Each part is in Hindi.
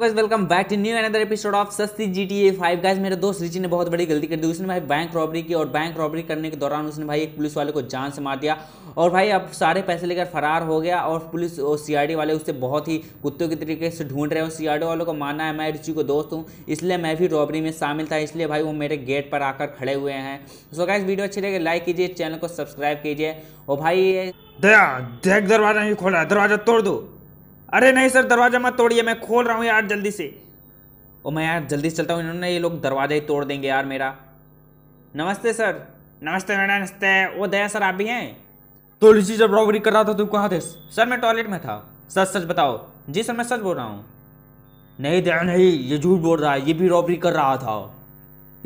guys welcome back to new another episode of सस्ती G T A five guys मेरे दोस्त रिची ने बहुत बड़ी गलती कर दी उसने भाई बैंक रॉबरी की और बैंक रॉबरी करने के दौरान उसने भाई एक पुलिस वाले को जान से मार दिया और भाई अब सारे पैसे लेकर फरार हो गया और पुलिस और सीआईडी वाले उससे बहुत ही कुत्तों के तरीके से ढूंढ रहे हैं सीआईडी वालों को मानना है मैं रिची को दोस्त हूँ इसलिए मैं भी रॉबरी में शामिल था इसलिए भाई वो मेरे गेट पर आकर खड़े हुए हैं सो गाइस वीडियो अच्छी लगे लाइक कीजिए चैनल को सब्सक्राइब कीजिए और भाई दया देख दरवाजा नहीं खोला दरवाजा तोड़ दो अरे नहीं सर दरवाज़ा मत तोड़िए मैं खोल रहा हूँ यार जल्दी से ओ मैं यार जल्दी से चलता हूँ इन्होंने ये लोग दरवाज़ा ही तोड़ देंगे यार मेरा नमस्ते सर नमस्ते मैडम नमस्ते वो दया सर आप भी हैं तो लीजिए जब रॉबरी कर रहा था तुम तो कहाँ थे सर मैं टॉयलेट में था सच सच बताओ जी सर मैं सच बोल रहा हूँ नहीं दया नहीं ये झूठ बोल रहा है ये भी रॉबरी कर रहा था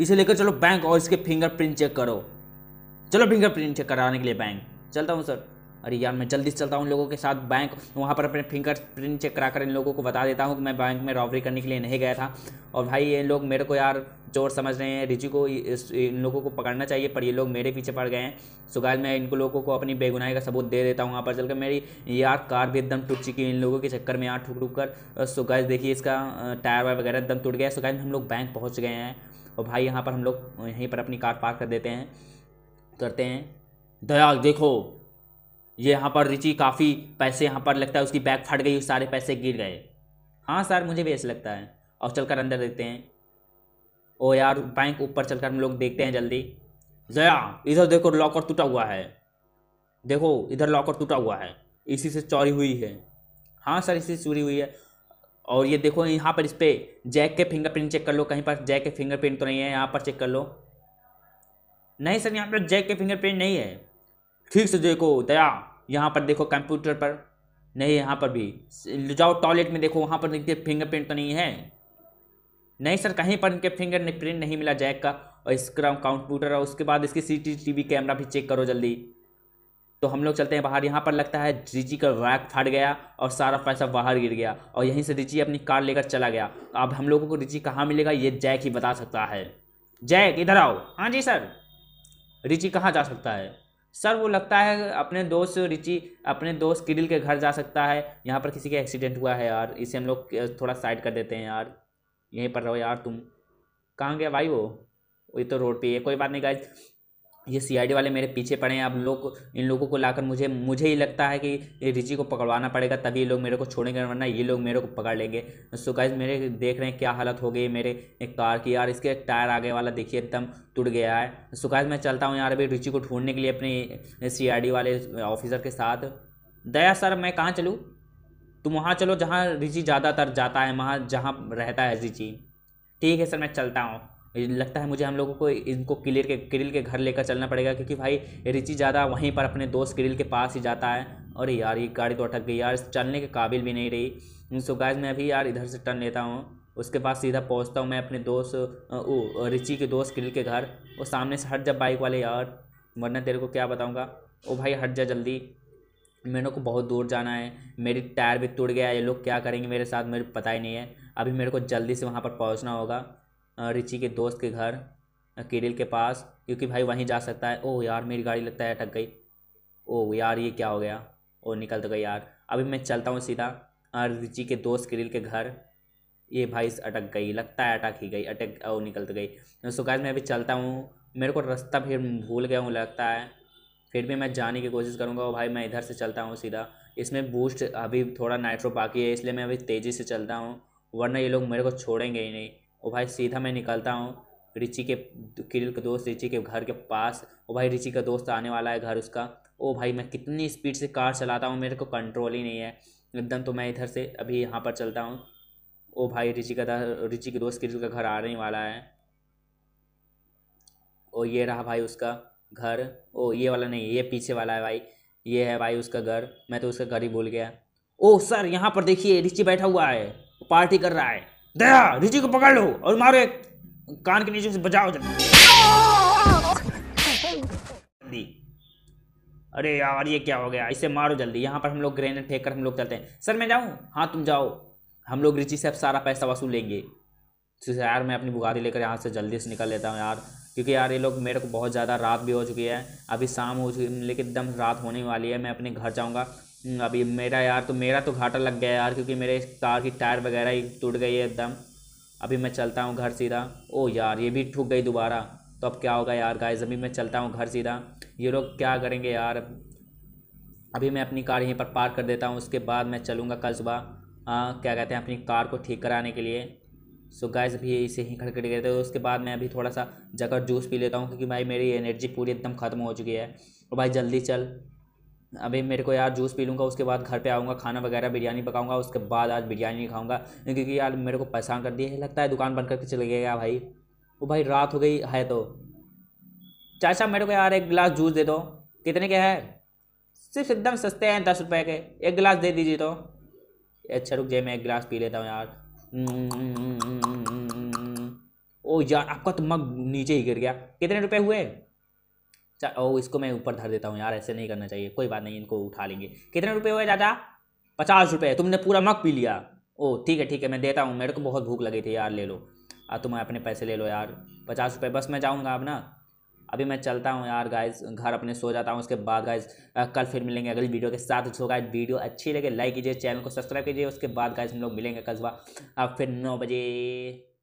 इसे लेकर चलो बैंक और इसके फिंगरप्रिंट चेक करो चलो फिंगरप्रिंट चेक कराने के लिए बैंक चलता हूँ सर अरे यार मैं जल्दी से चलता हूँ उन लोगों के साथ बैंक वहाँ पर अपने फिंगर प्रिंट चेक करा कर इन लोगों को बता देता हूँ कि मैं बैंक में रॉबरी करने के लिए नहीं गया था और भाई ये लोग मेरे को यार चोर समझ रहे हैं रिजी को इन लोगों को पकड़ना चाहिए पर ये लोग मेरे पीछे पड़ गए हैं सुगाल मैं इनको लोगों को अपनी बेगुनाही का सबूत दे देता हूँ वहाँ पर चलकर मेरी यार कार भी एकदम टूट चुकी है इन लोगों के चक्कर में यार ठुक ठुक कर सुगाज देखिए इसका टायर वायर वगैरह एकदम टूट गया सुगाज हम लोग बैंक पहुँच गए हैं और भाई यहाँ पर हम लोग यहीं पर अपनी कार पार्क कर देते हैं करते हैं दयाल देखो ये यहाँ पर रिची काफ़ी पैसे यहाँ पर लगता है उसकी बैग फट गई सारे पैसे गिर गए हाँ सर मुझे भी ऐसा लगता है और चलकर अंदर देखते हैं ओ यार बैंक ऊपर चलकर हम लोग देखते हैं जल्दी जया इधर देखो लॉकर टूटा हुआ है देखो इधर लॉकर टूटा हुआ है इसी से चोरी हुई है हाँ सर इसी से चोरी हुई है और ये देखो यहाँ पर इस पर जैक के फिंगरप्रिंट चेक कर लो कहीं पर जैक के फिंगरप्रिंट तो नहीं है यहाँ पर चेक कर लो नहीं सर यहाँ पर जैक के फिंगरप्रिंट नहीं है ठीक से देखो दया यहाँ पर देखो कंप्यूटर पर नहीं यहाँ पर भी ले जाओ टॉयलेट में देखो वहाँ पर देखते फिंगरप्रिंट तो नहीं है नहीं सर कहीं पर इनके फिंगर प्रिंट नहीं मिला जैक का और इसका कंप्यूटर और उसके बाद इसकी सीसीटीवी कैमरा भी चेक करो जल्दी तो हम लोग चलते हैं बाहर यहाँ पर लगता है रिजी का वैक फट गया और सारा पैसा बाहर गिर गया और यहीं से रिजी अपनी कार लेकर चला गया अब हम लोगों को रिजी कहाँ मिलेगा ये जैक ही बता सकता है जैक इधर आओ हाँ जी सर रिची कहाँ जा सकता है सर वो लगता है अपने दोस्त रिचि अपने दोस्त किरिल के घर जा सकता है यहाँ पर किसी का एक्सीडेंट हुआ है यार इसे हम लोग थोड़ा साइड कर देते हैं यार यहीं पर रहो यार तुम कहाँ गया भाई वो वही तो रोड पे है कोई बात नहीं गाइज ये सीआईडी वाले मेरे पीछे पड़े हैं अब लोग इन लोगों को लाकर मुझे मुझे ही लगता है कि रिची को पकड़वाना पड़ेगा तभी ये लोग मेरे को छोड़ेंगे वरना ये लोग मेरे को पकड़ लेंगे सो गाइज मेरे देख रहे हैं क्या हालत हो गई मेरे एक कार की यार इसके टायर आगे वाला देखिए एकदम टूट गया है सो गाइज मैं चलता हूँ यार अभी रिची को ढूंढने के लिए अपने सी वाले ऑफिसर के साथ दया सर मैं कहाँ चलूँ तुम वहाँ चलो जहाँ रिची ज़्यादातर जाता है वहाँ जहाँ रहता है रिची ठीक है सर मैं चलता हूँ लगता है मुझे हम लोगों को इनको क्लियर के किरिल के घर लेकर चलना पड़ेगा क्योंकि भाई रिचि ज़्यादा वहीं पर अपने दोस्त किरिल के पास ही जाता है और यार ये गाड़ी तो अटक गई यार चलने के काबिल भी नहीं रही सो गाइज मैं अभी यार इधर से टर्न लेता हूँ उसके बाद सीधा पहुँचता हूँ मैं अपने दोस्त रिचि के दोस्त किरिल के घर और सामने से हट जा बाइक वाले यार वरना तेरे को क्या बताऊँगा ओ भाई हट जा जल्दी मेरे को बहुत दूर जाना है मेरी टायर भी टूट गया ये लोग क्या करेंगे मेरे साथ मेरे पता ही नहीं है अभी मेरे को जल्दी से वहाँ पर पहुँचना होगा रिची के दोस्त के घर किरिल के पास क्योंकि भाई वहीं जा सकता है ओह यार मेरी गाड़ी लगता है अटक गई ओह यार ये क्या हो गया ओ निकल तो गई यार अभी मैं चलता हूँ सीधा रिची के दोस्त किरिल के घर ये भाई अटक गई लगता है अटक ही गई अटक ओ निकल तो गई सो गाइस मैं अभी चलता हूँ मेरे को रास्ता फिर भूल गया हूँ लगता है फिर भी मैं जाने की कोशिश करूँगा भाई मैं इधर से चलता हूँ सीधा इसमें बूस्ट अभी थोड़ा नाइट्रो बाकी है इसलिए मैं अभी तेज़ी से चलता हूँ वरना ये लोग मेरे को छोड़ेंगे ही नहीं ओ भाई सीधा मैं निकलता हूँ रिची के किरिल के दोस्त रिची के घर के पास ओ भाई रिची का दोस्त आने वाला है घर उसका ओ भाई मैं कितनी स्पीड से कार चलाता हूँ मेरे को कंट्रोल ही नहीं है एकदम तो मैं इधर से अभी यहाँ पर चलता हूँ ओ भाई रिची का रिची के दोस्त किरिल का घर आने वाला है ओ ये रहा भाई उसका घर ओ ये वाला नहीं ये पीछे वाला है भाई ये है भाई उसका घर मैं तो उसका घर ही भूल गया ओ सर यहाँ पर देखिए रिची बैठा हुआ है पार्टी कर रहा है दया रिजी को पकड़ लो और मारो एक कान के नीचे से बचाओ जल्दी अरे यार ये क्या हो गया इसे मारो जल्दी यहाँ पर हम लोग ग्रेनेड फेंक कर हम लोग चलते हैं सर मैं जाऊँ हाँ तुम जाओ हम लोग रिची से अब सारा पैसा वसूल लेंगे तो यार मैं अपनी बुगारी लेकर यहाँ से जल्दी से निकल लेता हूँ यार क्योंकि यार ये लोग मेरे को बहुत ज़्यादा रात भी हो चुकी है अभी शाम हो चुकी है लेकिन एकदम रात होने वाली है मैं अपने घर जाऊँगा अभी मेरा यार तो मेरा तो घाटा लग गया यार क्योंकि मेरे कार की टायर वगैरह ही टूट गई है एकदम अभी मैं चलता हूँ घर सीधा ओ यार ये भी ठूक गई दोबारा तो अब क्या होगा यार गाइस अभी मैं चलता हूँ घर सीधा ये लोग क्या करेंगे यार अभी मैं अपनी कार यहीं पर पार्क कर देता हूँ उसके बाद मैं चलूँगा कल सुबह हाँ, क्या कहते हैं अपनी कार को ठीक कराने के लिए सो गैस अभी इसे ही खड़खड़ गए थे उसके बाद मैं अभी थोड़ा सा जगह जूस पी लेता हूँ क्योंकि भाई मेरी एनर्जी पूरी एकदम ख़त्म हो चुकी है और भाई जल्दी चल अभी मेरे को यार जूस पी लूँगा उसके बाद घर पे आऊँगा खाना वगैरह बिरयानी पकाऊंगा उसके बाद आज बिरयानी नहीं खाऊंगा क्योंकि यार मेरे को परेशान कर दिया है लगता है दुकान बंद करके चले गया भाई वो भाई रात हो गई है तो चाचा मेरे को यार एक गिलास जूस दे दो कितने के है सिर्फ एकदम सस्ते हैं दस रुपये के एक गिलास दे दीजिए तो अच्छा रुक जाए मैं एक गिलास पी लेता हूँ यार ओ यार आपका तो मग नीचे ही गिर गया कितने रुपये हुए ओ इसको मैं ऊपर धर देता हूँ यार ऐसे नहीं करना चाहिए कोई बात नहीं इनको उठा लेंगे कितने रुपये हुए दादा पचास रुपये तुमने पूरा मक पी लिया ओ ठीक है ठीक है मैं देता हूँ मेरे को बहुत भूख लगी थी यार ले लो अब तुम अपने पैसे ले लो यार पचास रुपये बस मैं जाऊँगा अब ना अभी मैं चलता हूँ यार गाइज घर अपने सो जाता हूँ उसके बाद गाइज कल फिर मिलेंगे अगली वीडियो के साथ जो गाइज वीडियो अच्छी लगे लाइक कीजिए चैनल को सब्सक्राइब कीजिए उसके बाद गाइज हम लोग मिलेंगे कल सुबह अब फिर नौ बजे